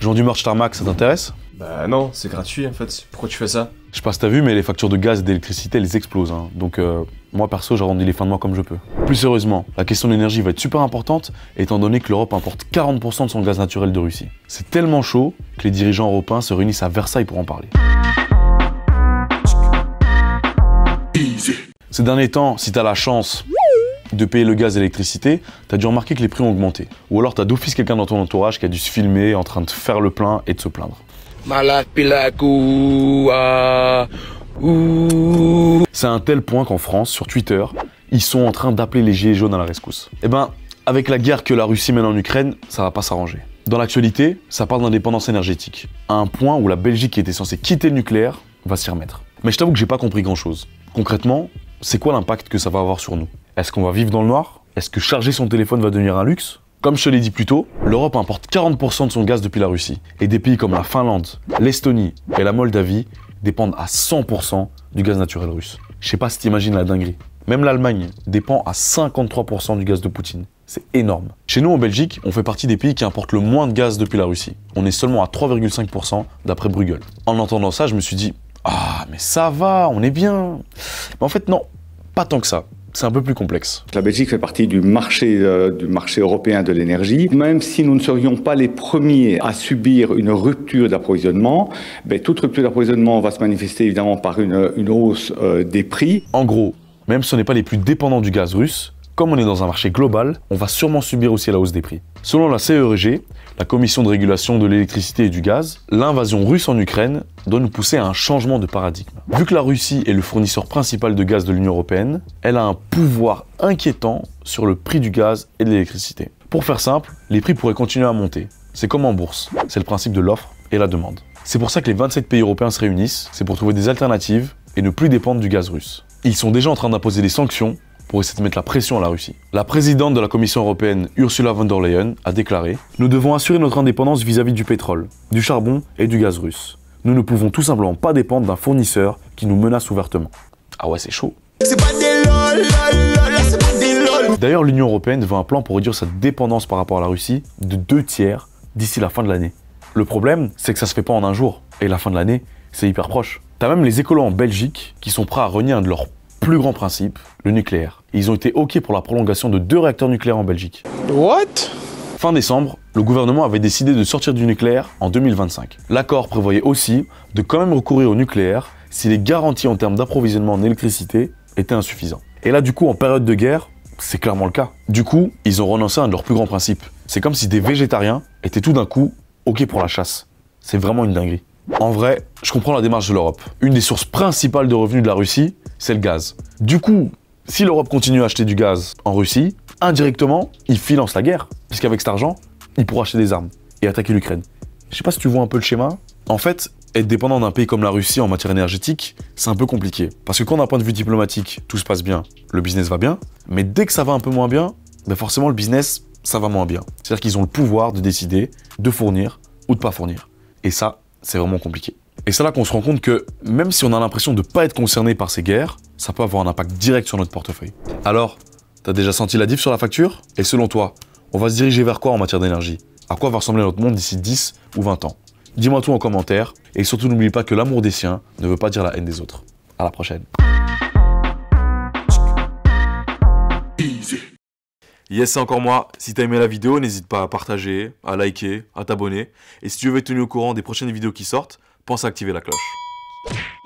J'ai du marche tarmac, ça t'intéresse Bah non, c'est gratuit en fait. Pourquoi tu fais ça Je sais pas si t'as vu, mais les factures de gaz et d'électricité, elles explosent. Hein. Donc euh, moi perso, j'arrondis les fins de mois comme je peux. Plus sérieusement, la question de l'énergie va être super importante, étant donné que l'Europe importe 40% de son gaz naturel de Russie. C'est tellement chaud que les dirigeants européens se réunissent à Versailles pour en parler. Ces derniers temps, si t'as la chance, de payer le gaz et l'électricité, tu dû remarquer que les prix ont augmenté. Ou alors tu as d'office quelqu'un dans ton entourage qui a dû se filmer en train de faire le plein et de se plaindre. Ah, c'est à un tel point qu'en France, sur Twitter, ils sont en train d'appeler les gilets jaunes à la rescousse. Eh ben, avec la guerre que la Russie mène en Ukraine, ça va pas s'arranger. Dans l'actualité, ça parle d'indépendance énergétique, à un point où la Belgique qui était censée quitter le nucléaire va s'y remettre. Mais je t'avoue que j'ai pas compris grand chose. Concrètement, c'est quoi l'impact que ça va avoir sur nous est-ce qu'on va vivre dans le noir Est-ce que charger son téléphone va devenir un luxe comme je te l'ai dit plus tôt, l'Europe importe 40% de son gaz depuis la Russie. Et des pays comme la Finlande, l'Estonie et la Moldavie dépendent à 100% du gaz naturel russe. Je sais pas si t'imagines la dinguerie. Même l'Allemagne dépend à 53% du gaz de Poutine. C'est énorme. Chez nous en Belgique, on fait partie des pays qui importent le moins de gaz depuis la Russie. On est seulement à 3,5% d'après Bruegel. En entendant ça, je me suis dit Ah, mais ça va, on est bien. Mais en fait, non, pas tant que ça c'est un peu plus complexe. La Belgique fait partie du marché, euh, du marché européen de l'énergie. Même si nous ne serions pas les premiers à subir une rupture d'approvisionnement, ben, toute rupture d'approvisionnement va se manifester évidemment par une, hausse euh, des prix. En gros, même si on n'est pas les plus dépendants du gaz russe, comme on est dans un marché global, on va sûrement subir aussi la hausse des prix. Selon la CERG, la Commission de régulation de l'électricité et du gaz, l'invasion russe en Ukraine doit nous pousser à un changement de paradigme. Vu que la Russie est le fournisseur principal de gaz de l'Union européenne, elle a un pouvoir inquiétant sur le prix du gaz et de l'électricité. Pour faire simple, les prix pourraient continuer à monter. C'est comme en bourse, c'est le principe de l'offre et la demande. C'est pour ça que les 27 pays européens se réunissent, c'est pour trouver des alternatives et ne plus dépendre du gaz russe. Ils sont déjà en train d'imposer des sanctions pour essayer de mettre la pression à la Russie. La présidente de la Commission européenne, Ursula von der Leyen, a déclaré ⁇ Nous devons assurer notre indépendance vis-à-vis du pétrole, du charbon et du gaz russe. Nous ne pouvons tout simplement pas dépendre d'un fournisseur qui nous menace ouvertement. ⁇ Ah ouais, c'est chaud. D'ailleurs, l'Union européenne veut un plan pour réduire sa dépendance par rapport à la Russie de deux tiers d'ici la fin de l'année. Le problème, c'est que ça se fait pas en un jour. Et la fin de l'année, c'est hyper proche. T'as même les écolos en Belgique qui sont prêts à renier un de leurs plus grands principes, le nucléaire ils ont été OK pour la prolongation de deux réacteurs nucléaires en Belgique. What Fin décembre, le gouvernement avait décidé de sortir du nucléaire en 2025. L'accord prévoyait aussi de quand même recourir au nucléaire si les garanties en termes d'approvisionnement en électricité étaient insuffisantes. Et là, du coup, en période de guerre, c'est clairement le cas. Du coup, ils ont renoncé à un de leurs plus grands principes. C'est comme si des végétariens étaient tout d'un coup OK pour la chasse. C'est vraiment une dinguerie. En vrai, je comprends la démarche de l'Europe. Une des sources principales de revenus de la Russie, c'est le gaz. Du coup, si l'Europe continue à acheter du gaz en Russie, indirectement, il finance la guerre, puisqu'avec cet argent, il pourra acheter des armes et attaquer l'Ukraine. Je sais pas si tu vois un peu le schéma. En fait, être dépendant d'un pays comme la Russie en matière énergétique, c'est un peu compliqué. Parce que quand d'un point de vue diplomatique, tout se passe bien, le business va bien, mais dès que ça va un peu moins bien, ben forcément le business, ça va moins bien. C'est-à-dire qu'ils ont le pouvoir de décider de fournir ou de pas fournir. Et ça, c'est vraiment compliqué. Et c'est là qu'on se rend compte que même si on a l'impression de ne pas être concerné par ces guerres, ça peut avoir un impact direct sur notre portefeuille. Alors, t'as déjà senti la diff sur la facture Et selon toi, on va se diriger vers quoi en matière d'énergie À quoi va ressembler notre monde d'ici 10 ou 20 ans Dis-moi tout en commentaire et surtout n'oublie pas que l'amour des siens ne veut pas dire la haine des autres. À la prochaine. Yes, c'est encore moi. Si t'as aimé la vidéo, n'hésite pas à partager, à liker, à t'abonner. Et si tu veux être tenu au courant des prochaines vidéos qui sortent, pense à activer la cloche.